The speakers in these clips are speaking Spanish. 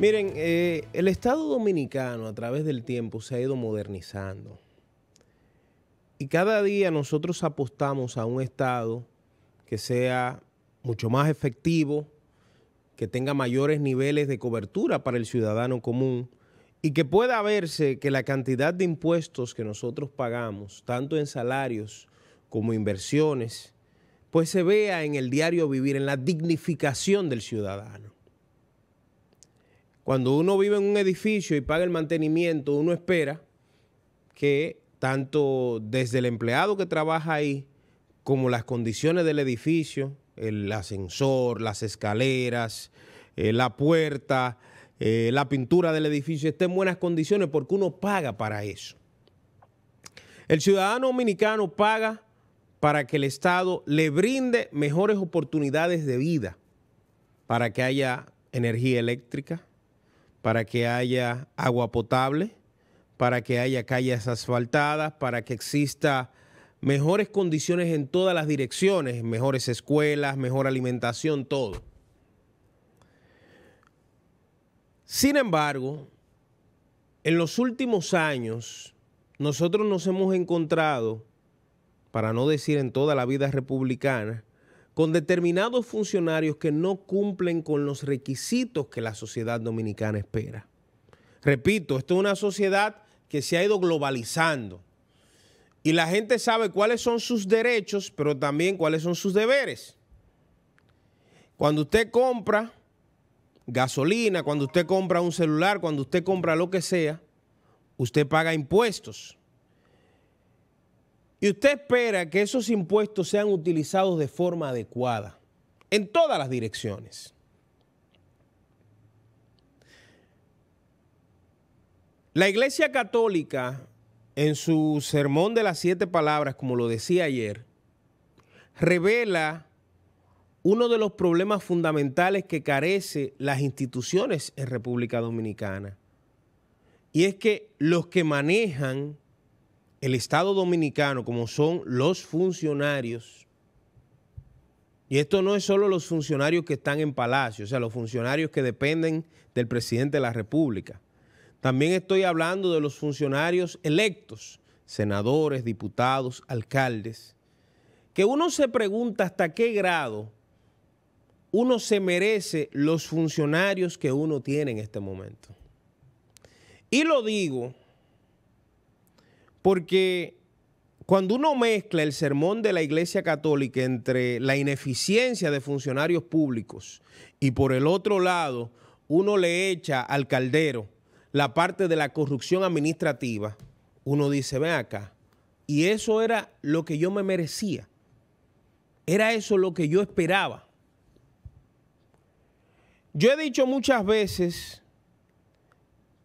Miren, eh, el Estado dominicano a través del tiempo se ha ido modernizando. Y cada día nosotros apostamos a un Estado que sea mucho más efectivo, que tenga mayores niveles de cobertura para el ciudadano común y que pueda verse que la cantidad de impuestos que nosotros pagamos, tanto en salarios como inversiones, pues se vea en el diario vivir, en la dignificación del ciudadano. Cuando uno vive en un edificio y paga el mantenimiento, uno espera que tanto desde el empleado que trabaja ahí, como las condiciones del edificio, el ascensor, las escaleras, eh, la puerta, eh, la pintura del edificio, estén en buenas condiciones porque uno paga para eso. El ciudadano dominicano paga para que el Estado le brinde mejores oportunidades de vida, para que haya energía eléctrica, para que haya agua potable, para que haya calles asfaltadas, para que exista mejores condiciones en todas las direcciones, mejores escuelas, mejor alimentación, todo. Sin embargo, en los últimos años, nosotros nos hemos encontrado, para no decir en toda la vida republicana, con determinados funcionarios que no cumplen con los requisitos que la sociedad dominicana espera. Repito, esto es una sociedad que se ha ido globalizando y la gente sabe cuáles son sus derechos, pero también cuáles son sus deberes. Cuando usted compra gasolina, cuando usted compra un celular, cuando usted compra lo que sea, usted paga impuestos. Y usted espera que esos impuestos sean utilizados de forma adecuada, en todas las direcciones. La Iglesia Católica, en su sermón de las siete palabras, como lo decía ayer, revela uno de los problemas fundamentales que carece las instituciones en República Dominicana. Y es que los que manejan el Estado dominicano, como son los funcionarios, y esto no es solo los funcionarios que están en Palacio, o sea, los funcionarios que dependen del presidente de la República. También estoy hablando de los funcionarios electos, senadores, diputados, alcaldes, que uno se pregunta hasta qué grado uno se merece los funcionarios que uno tiene en este momento. Y lo digo porque cuando uno mezcla el sermón de la Iglesia Católica entre la ineficiencia de funcionarios públicos y por el otro lado uno le echa al caldero la parte de la corrupción administrativa, uno dice, ven acá, y eso era lo que yo me merecía, era eso lo que yo esperaba. Yo he dicho muchas veces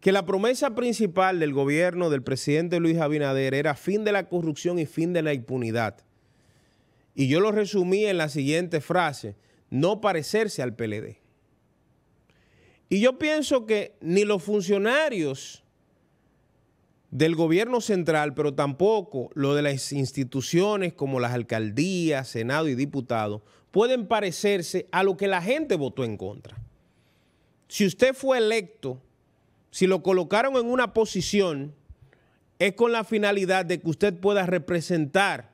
que la promesa principal del gobierno del presidente Luis Abinader era fin de la corrupción y fin de la impunidad. Y yo lo resumí en la siguiente frase, no parecerse al PLD. Y yo pienso que ni los funcionarios del gobierno central, pero tampoco lo de las instituciones como las alcaldías, Senado y diputados, pueden parecerse a lo que la gente votó en contra. Si usted fue electo si lo colocaron en una posición, es con la finalidad de que usted pueda representar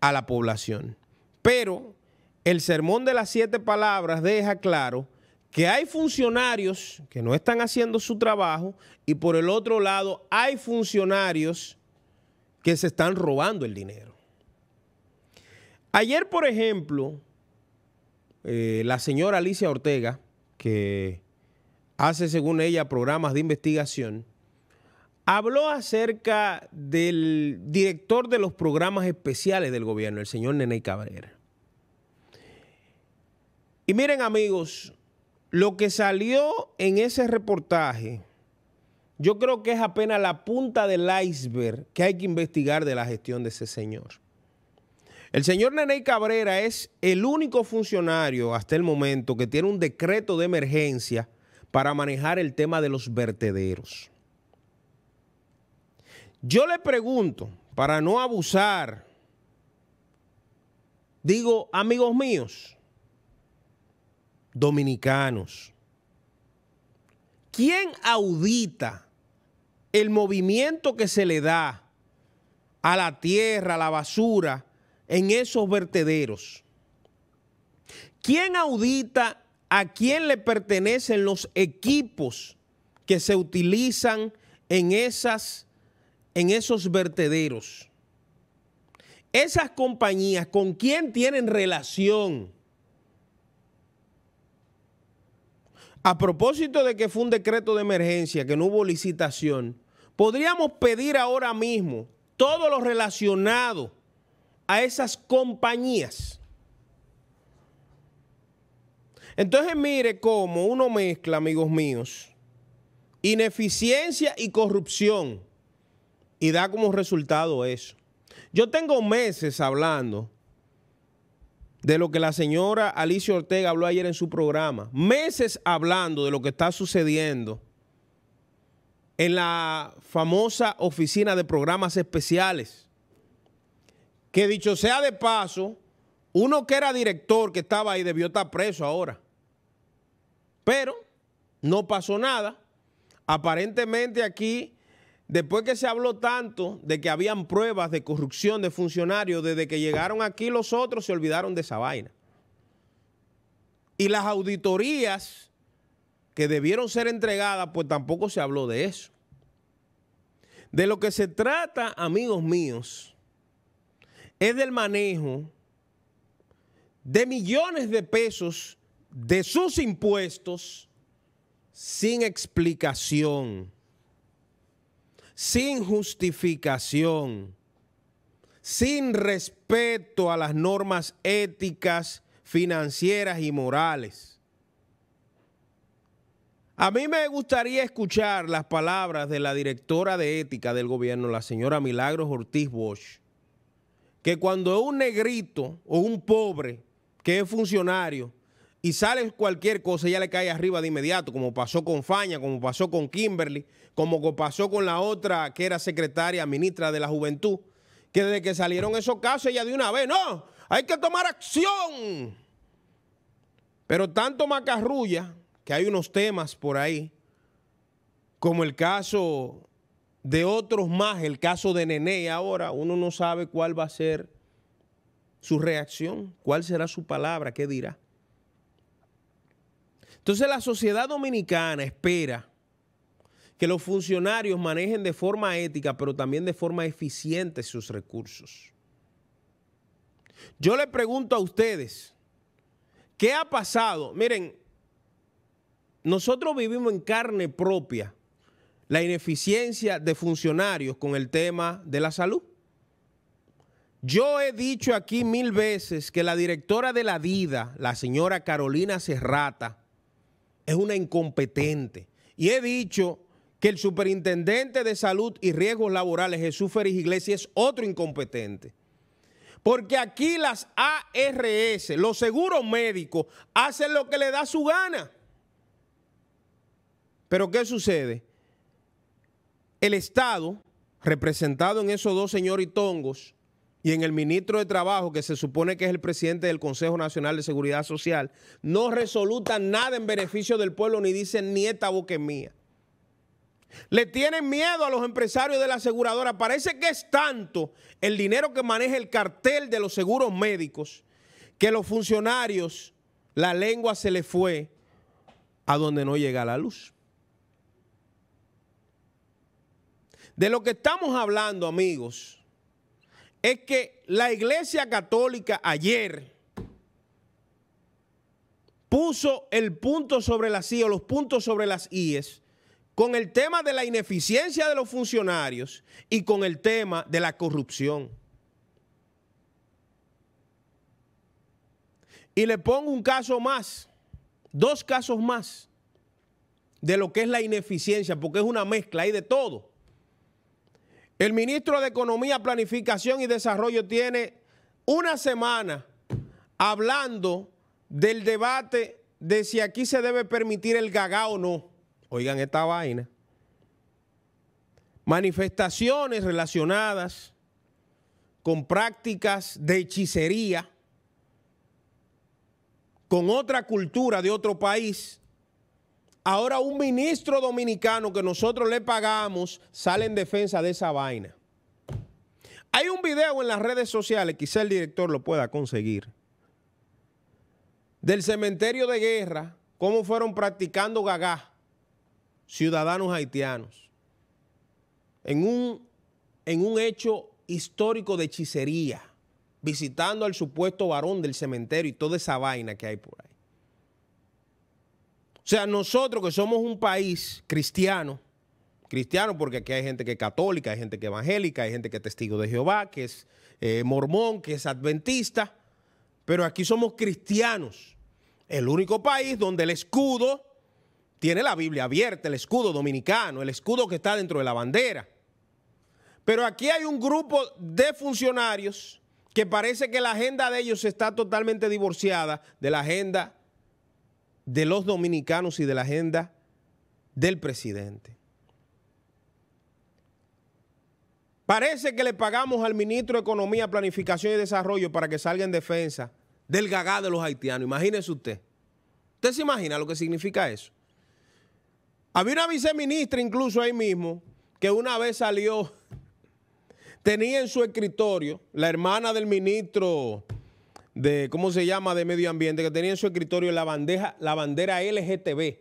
a la población. Pero el sermón de las siete palabras deja claro que hay funcionarios que no están haciendo su trabajo y por el otro lado hay funcionarios que se están robando el dinero. Ayer, por ejemplo, eh, la señora Alicia Ortega, que hace, según ella, programas de investigación, habló acerca del director de los programas especiales del gobierno, el señor Nene Cabrera. Y miren amigos, lo que salió en ese reportaje, yo creo que es apenas la punta del iceberg que hay que investigar de la gestión de ese señor. El señor Nene Cabrera es el único funcionario hasta el momento que tiene un decreto de emergencia para manejar el tema de los vertederos. Yo le pregunto, para no abusar, digo, amigos míos, dominicanos, ¿quién audita el movimiento que se le da a la tierra, a la basura, en esos vertederos? ¿Quién audita a quién le pertenecen los equipos que se utilizan en, esas, en esos vertederos. Esas compañías, ¿con quién tienen relación? A propósito de que fue un decreto de emergencia, que no hubo licitación, podríamos pedir ahora mismo todo lo relacionado a esas compañías entonces mire cómo uno mezcla, amigos míos, ineficiencia y corrupción y da como resultado eso. Yo tengo meses hablando de lo que la señora Alicia Ortega habló ayer en su programa, meses hablando de lo que está sucediendo en la famosa oficina de programas especiales, que dicho sea de paso, uno que era director que estaba ahí debió estar preso ahora. Pero no pasó nada. Aparentemente aquí, después que se habló tanto de que habían pruebas de corrupción de funcionarios, desde que llegaron aquí los otros se olvidaron de esa vaina. Y las auditorías que debieron ser entregadas, pues tampoco se habló de eso. De lo que se trata, amigos míos, es del manejo de millones de pesos de sus impuestos sin explicación, sin justificación, sin respeto a las normas éticas, financieras y morales. A mí me gustaría escuchar las palabras de la directora de ética del gobierno, la señora Milagros Ortiz Bosch, que cuando un negrito o un pobre que es funcionario y sale cualquier cosa, ya le cae arriba de inmediato, como pasó con Faña, como pasó con Kimberly, como pasó con la otra que era secretaria, ministra de la Juventud, que desde que salieron esos casos, ya de una vez, no, hay que tomar acción. Pero tanto macarrulla, que hay unos temas por ahí, como el caso de otros más, el caso de Nene ahora, uno no sabe cuál va a ser su reacción, cuál será su palabra, qué dirá. Entonces la sociedad dominicana espera que los funcionarios manejen de forma ética, pero también de forma eficiente sus recursos. Yo le pregunto a ustedes, ¿qué ha pasado? Miren, nosotros vivimos en carne propia la ineficiencia de funcionarios con el tema de la salud. Yo he dicho aquí mil veces que la directora de la DIDA, la señora Carolina Serrata, es una incompetente. Y he dicho que el superintendente de salud y riesgos laborales, Jesús Félix Iglesias, es otro incompetente. Porque aquí las ARS, los seguros médicos, hacen lo que le da su gana. Pero ¿qué sucede? El Estado, representado en esos dos señores tongos, y en el ministro de Trabajo, que se supone que es el presidente del Consejo Nacional de Seguridad Social, no resoluta nada en beneficio del pueblo ni dice ni esta boca mía. Le tienen miedo a los empresarios de la aseguradora. Parece que es tanto el dinero que maneja el cartel de los seguros médicos que los funcionarios, la lengua se le fue a donde no llega la luz. De lo que estamos hablando, amigos, es que la Iglesia Católica ayer puso el punto sobre las I o los puntos sobre las IES con el tema de la ineficiencia de los funcionarios y con el tema de la corrupción. Y le pongo un caso más, dos casos más de lo que es la ineficiencia, porque es una mezcla ahí de todo. El ministro de Economía, Planificación y Desarrollo tiene una semana hablando del debate de si aquí se debe permitir el gaga o no. Oigan esta vaina. Manifestaciones relacionadas con prácticas de hechicería, con otra cultura de otro país, Ahora un ministro dominicano que nosotros le pagamos sale en defensa de esa vaina. Hay un video en las redes sociales, quizá el director lo pueda conseguir, del cementerio de guerra, cómo fueron practicando gagá ciudadanos haitianos en un, en un hecho histórico de hechicería, visitando al supuesto varón del cementerio y toda esa vaina que hay por ahí. O sea, nosotros que somos un país cristiano, cristiano porque aquí hay gente que es católica, hay gente que es evangélica, hay gente que es testigo de Jehová, que es eh, mormón, que es adventista, pero aquí somos cristianos. El único país donde el escudo tiene la Biblia abierta, el escudo dominicano, el escudo que está dentro de la bandera. Pero aquí hay un grupo de funcionarios que parece que la agenda de ellos está totalmente divorciada de la agenda de los dominicanos y de la agenda del presidente. Parece que le pagamos al ministro de Economía, Planificación y Desarrollo para que salga en defensa del gagá de los haitianos. Imagínese usted. ¿Usted se imagina lo que significa eso? Había una viceministra incluso ahí mismo que una vez salió, tenía en su escritorio la hermana del ministro de, ¿cómo se llama?, de medio ambiente, que tenía en su escritorio la, bandeja, la bandera LGTB.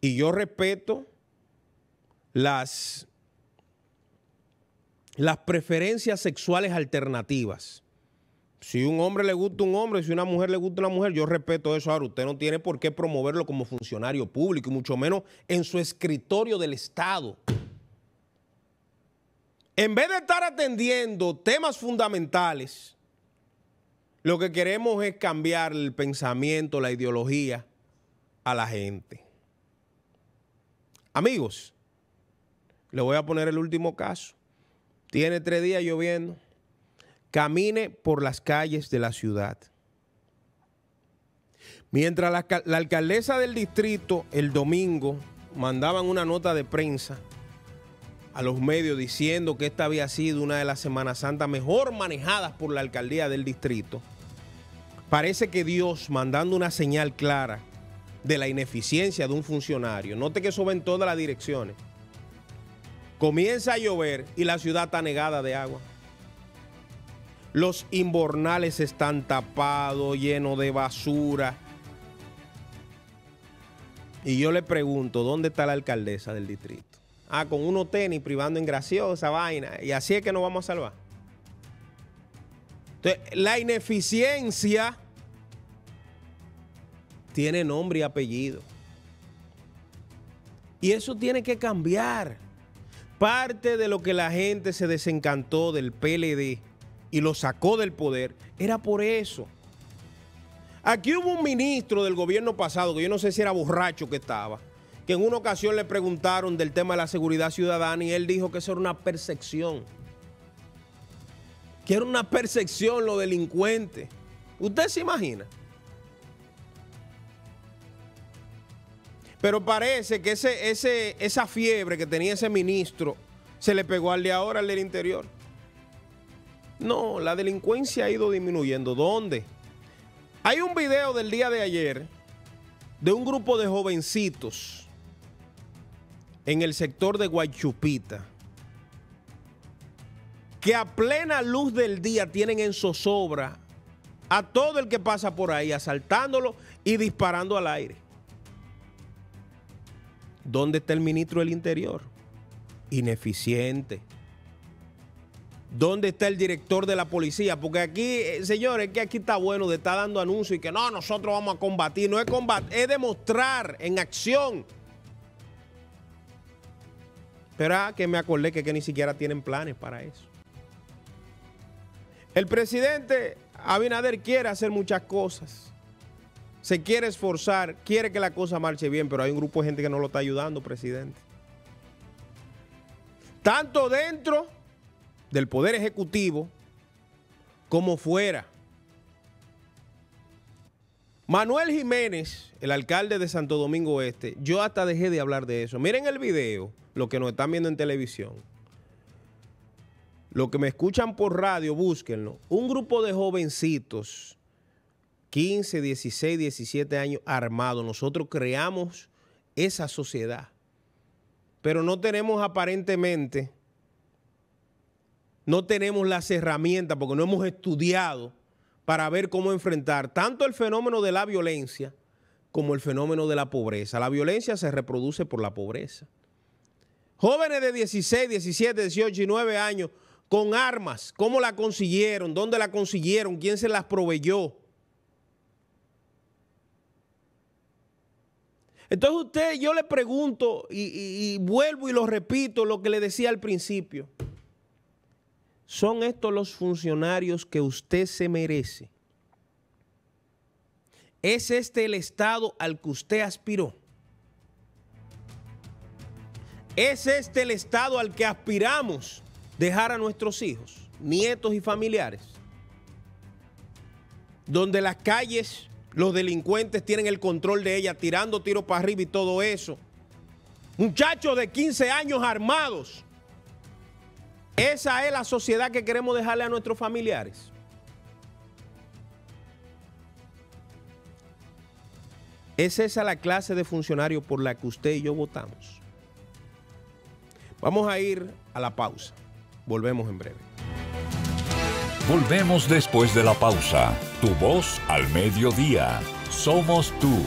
Y yo respeto las, las preferencias sexuales alternativas. Si un hombre le gusta un hombre, si una mujer le gusta una mujer, yo respeto eso. Ahora, usted no tiene por qué promoverlo como funcionario público, y mucho menos en su escritorio del Estado. En vez de estar atendiendo temas fundamentales, lo que queremos es cambiar el pensamiento, la ideología a la gente. Amigos, le voy a poner el último caso. Tiene tres días lloviendo. Camine por las calles de la ciudad. Mientras la, alcaldesa del distrito el domingo mandaban una nota de prensa a los medios diciendo que esta había sido una de las Semanas Santas mejor manejadas por la alcaldía del distrito, Parece que Dios mandando una señal clara de la ineficiencia de un funcionario, note que eso va en todas las direcciones, comienza a llover y la ciudad está negada de agua. Los inbornales están tapados, llenos de basura. Y yo le pregunto, ¿dónde está la alcaldesa del distrito? Ah, con unos tenis privando en graciosa vaina. Y así es que nos vamos a salvar la ineficiencia tiene nombre y apellido. Y eso tiene que cambiar. Parte de lo que la gente se desencantó del PLD y lo sacó del poder era por eso. Aquí hubo un ministro del gobierno pasado, que yo no sé si era borracho que estaba, que en una ocasión le preguntaron del tema de la seguridad ciudadana y él dijo que eso era una percepción que era una percepción lo delincuente ¿Usted se imagina? Pero parece que esa fiebre que tenía ese ministro se le pegó al de ahora, al del interior. No, la delincuencia ha ido disminuyendo. ¿Dónde? Hay un video del día de ayer de un grupo de jovencitos en el sector de Guaychupita que a plena luz del día tienen en zozobra a todo el que pasa por ahí, asaltándolo y disparando al aire. ¿Dónde está el ministro del Interior? Ineficiente. ¿Dónde está el director de la policía? Porque aquí, eh, señores, que aquí está bueno de estar dando anuncios y que no, nosotros vamos a combatir. No es combatir, es demostrar en acción. Pero ah, que me acordé que, que ni siquiera tienen planes para eso. El presidente Abinader quiere hacer muchas cosas. Se quiere esforzar, quiere que la cosa marche bien, pero hay un grupo de gente que no lo está ayudando, presidente. Tanto dentro del Poder Ejecutivo como fuera. Manuel Jiménez, el alcalde de Santo Domingo Este, yo hasta dejé de hablar de eso. Miren el video, lo que nos están viendo en televisión. Los que me escuchan por radio, búsquenlo. Un grupo de jovencitos, 15, 16, 17 años armados. Nosotros creamos esa sociedad. Pero no tenemos aparentemente, no tenemos las herramientas porque no hemos estudiado para ver cómo enfrentar tanto el fenómeno de la violencia como el fenómeno de la pobreza. La violencia se reproduce por la pobreza. Jóvenes de 16, 17, 18 y 9 años con armas, cómo la consiguieron, dónde la consiguieron, quién se las proveyó. Entonces usted, yo le pregunto y, y, vuelvo y lo repito lo que le decía al principio. ¿Son estos los funcionarios que usted se merece? ¿Es este el Estado al que usted aspiró? ¿Es este el Estado al que aspiramos? dejar a nuestros hijos, nietos y familiares, donde las calles, los delincuentes tienen el control de ellas, tirando tiros para arriba y todo eso. Muchachos de 15 años armados. Esa es la sociedad que queremos dejarle a nuestros familiares. Es esa la clase de funcionario por la que usted y yo votamos. Vamos a ir a la pausa. Volvemos en breve. Volvemos después de la pausa. Tu voz al mediodía. Somos tú.